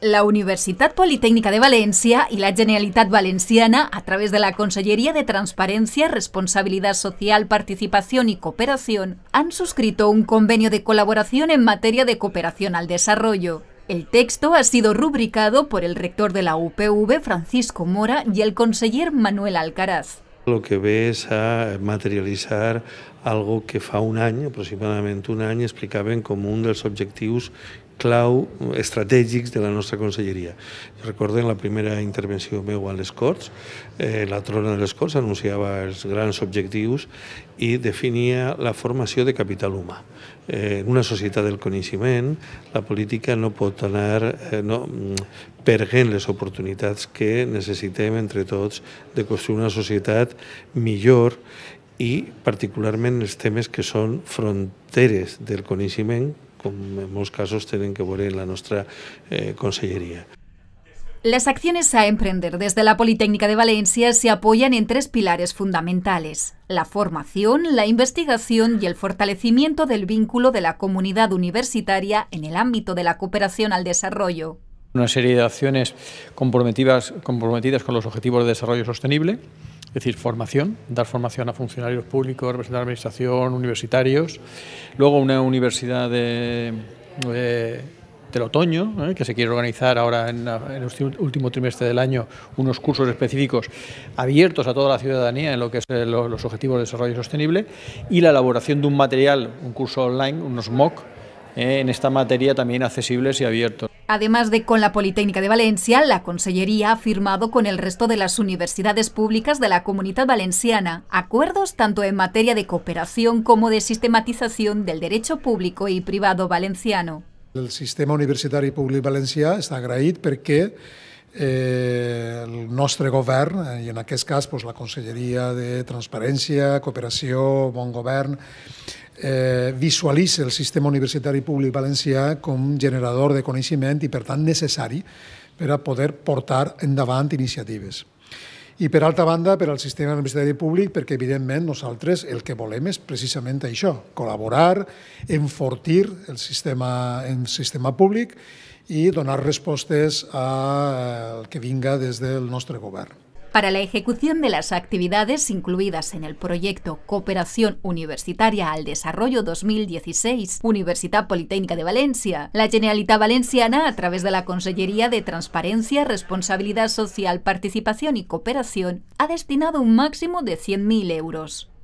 la Universidad Politécnica de Valencia y la Generalitat Valenciana, a través de la Consellería de Transparencia, Responsabilidad Social, Participación y Cooperación, han suscrito un convenio de colaboración en materia de cooperación al desarrollo. El texto ha sido rubricado por el rector de la UPV, Francisco Mora, y el conseller Manuel Alcaraz. Lo que ve a materializar algo que fa un any, aproximadament un any, explicaven com un dels objectius clau estratègics de la nostra conselleria. Recorden la primera intervenció meu a les Corts, eh, la trona de les Corts anunciava els grans objectius i definia la formació de capital humà. Eh, en una societat del coneixement, la política no pot anar eh, no, mm, perdent les oportunitats que necessitem entre tots de construir una societat millor particularmente en los este temas que son fronteres del coneixement, como en muchos casos tienen que veure en la nuestra eh, Las acciones a emprender desde la Politécnica de Valencia se apoyan en tres pilares fundamentales, la formación, la investigación y el fortalecimiento del vínculo de la comunidad universitaria en el ámbito de la cooperación al desarrollo. Una serie de acciones comprometidas con los objetivos de desarrollo sostenible, es decir, formación, dar formación a funcionarios públicos, representantes de la administración, universitarios. Luego una universidad eh, del otoño, eh, que se quiere organizar ahora en, el este último trimestre del año unos cursos específicos abiertos a toda la ciudadanía en lo que es eh, los objetivos de desarrollo sostenible y la elaboración de un material, un curso online, unos MOOC en esta materia también accesibles y abiertos. Además de con la Politécnica de Valencia, la Consellería ha firmado con el resto de las universidades públicas de la Comunidad Valenciana acuerdos tanto en materia de cooperación como de sistematización del derecho público ...y privado valenciano. El sistema y Público Valenciano... ...está agraído porque... Eh, el nostre govern, i en aquest cas doncs, la Conselleria de Transparència, Cooperació, Bon Govern, eh, visualitza el sistema universitari públic valencià com generador de coneixement i, per tant, necessari per a poder portar endavant iniciatives. I per altra banda, per al sistema universitari públic, perquè evidentment nosaltres el que volem és precisament això, col·laborar, enfortir el sistema, el sistema públic i donar respostes al eh, que vinga des del nostre govern. para la ejecución de las actividades incluidas en el proyecto Cooperación Universitaria al Desarrollo 2016, Universidad Politécnica de Valencia. La Generalitat Valenciana, a través de la Consellería de Transparencia, Responsabilidad Social, Participación y Cooperación, ha destinado un máximo de 100.000 euros.